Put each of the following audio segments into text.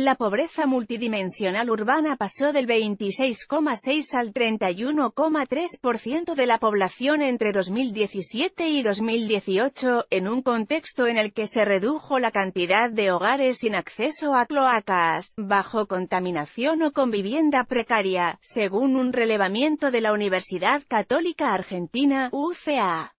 La pobreza multidimensional urbana pasó del 26,6 al 31,3% de la población entre 2017 y 2018, en un contexto en el que se redujo la cantidad de hogares sin acceso a cloacas, bajo contaminación o con vivienda precaria, según un relevamiento de la Universidad Católica Argentina, UCA.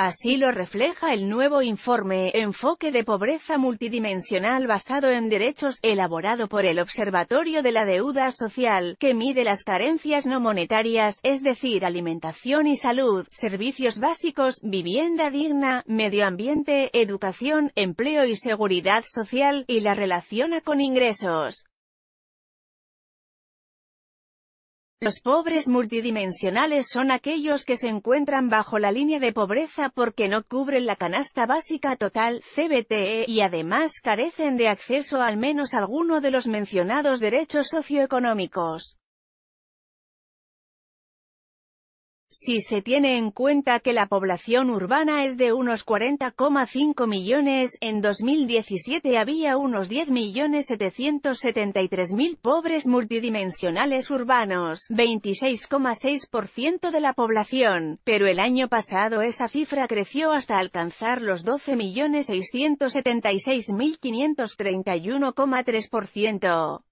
Así lo refleja el nuevo informe Enfoque de Pobreza Multidimensional basado en derechos, elaborado por el Observatorio de la Deuda Social, que mide las carencias no monetarias, es decir, alimentación y salud, servicios básicos, vivienda digna, medio ambiente, educación, empleo y seguridad social, y la relaciona con ingresos. Los pobres multidimensionales son aquellos que se encuentran bajo la línea de pobreza porque no cubren la canasta básica total, CBTE, y además carecen de acceso al menos alguno de los mencionados derechos socioeconómicos. Si se tiene en cuenta que la población urbana es de unos 40,5 millones, en 2017 había unos 10.773.000 pobres multidimensionales urbanos, 26,6% de la población, pero el año pasado esa cifra creció hasta alcanzar los 12.676.531,3%.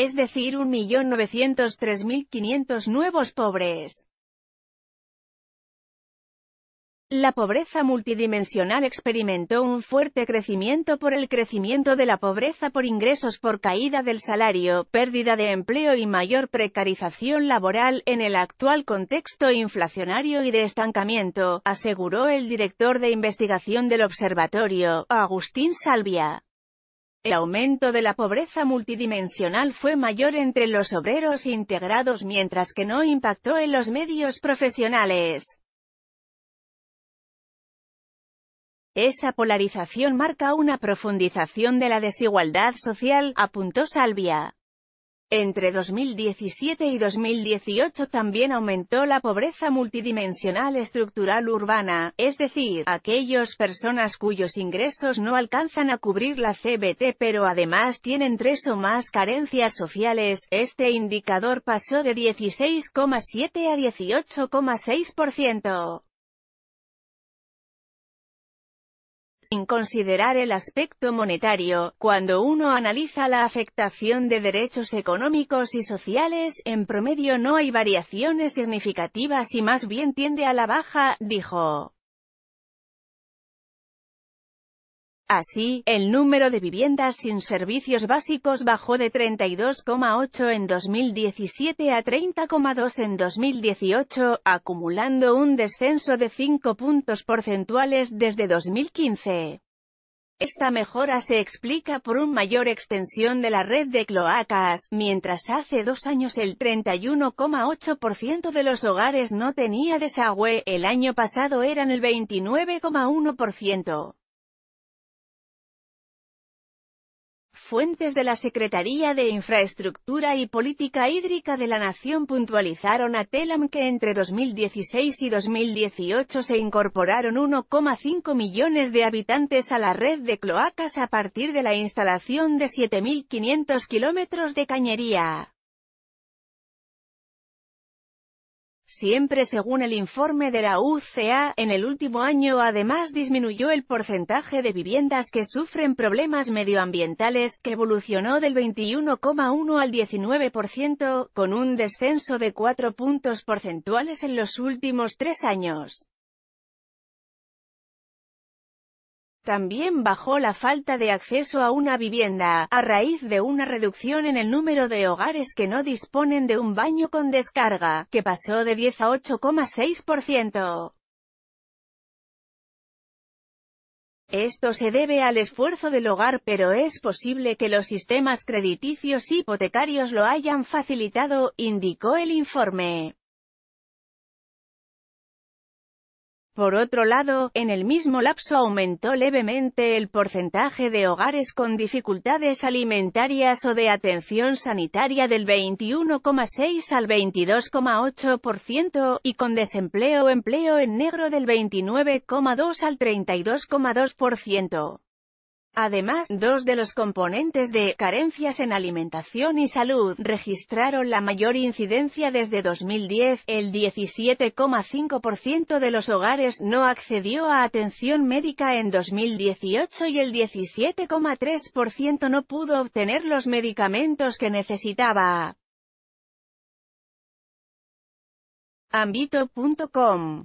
es decir 1.903.500 nuevos pobres. La pobreza multidimensional experimentó un fuerte crecimiento por el crecimiento de la pobreza por ingresos por caída del salario, pérdida de empleo y mayor precarización laboral en el actual contexto inflacionario y de estancamiento, aseguró el director de investigación del observatorio, Agustín Salvia. El aumento de la pobreza multidimensional fue mayor entre los obreros integrados mientras que no impactó en los medios profesionales. Esa polarización marca una profundización de la desigualdad social, apuntó Salvia. Entre 2017 y 2018 también aumentó la pobreza multidimensional estructural urbana, es decir, aquellas personas cuyos ingresos no alcanzan a cubrir la CBT pero además tienen tres o más carencias sociales, este indicador pasó de 16,7 a 18,6%. sin considerar el aspecto monetario, cuando uno analiza la afectación de derechos económicos y sociales, en promedio no hay variaciones significativas y más bien tiende a la baja, dijo. Así, el número de viviendas sin servicios básicos bajó de 32,8 en 2017 a 30,2 en 2018, acumulando un descenso de 5 puntos porcentuales desde 2015. Esta mejora se explica por una mayor extensión de la red de cloacas, mientras hace dos años el 31,8% de los hogares no tenía desagüe, el año pasado eran el 29,1%. Fuentes de la Secretaría de Infraestructura y Política Hídrica de la Nación puntualizaron a Telam que entre 2016 y 2018 se incorporaron 1,5 millones de habitantes a la red de cloacas a partir de la instalación de 7.500 kilómetros de cañería. Siempre según el informe de la UCA, en el último año además disminuyó el porcentaje de viviendas que sufren problemas medioambientales, que evolucionó del 21,1 al 19%, con un descenso de 4 puntos porcentuales en los últimos tres años. También bajó la falta de acceso a una vivienda, a raíz de una reducción en el número de hogares que no disponen de un baño con descarga, que pasó de 10 a 8,6%. Esto se debe al esfuerzo del hogar pero es posible que los sistemas crediticios hipotecarios lo hayan facilitado, indicó el informe. Por otro lado, en el mismo lapso aumentó levemente el porcentaje de hogares con dificultades alimentarias o de atención sanitaria del 21,6 al 22,8% y con desempleo empleo en negro del 29,2 al 32,2%. Además, dos de los componentes de carencias en alimentación y salud registraron la mayor incidencia desde 2010, el 17,5% de los hogares no accedió a atención médica en 2018 y el 17,3% no pudo obtener los medicamentos que necesitaba. Ambito.com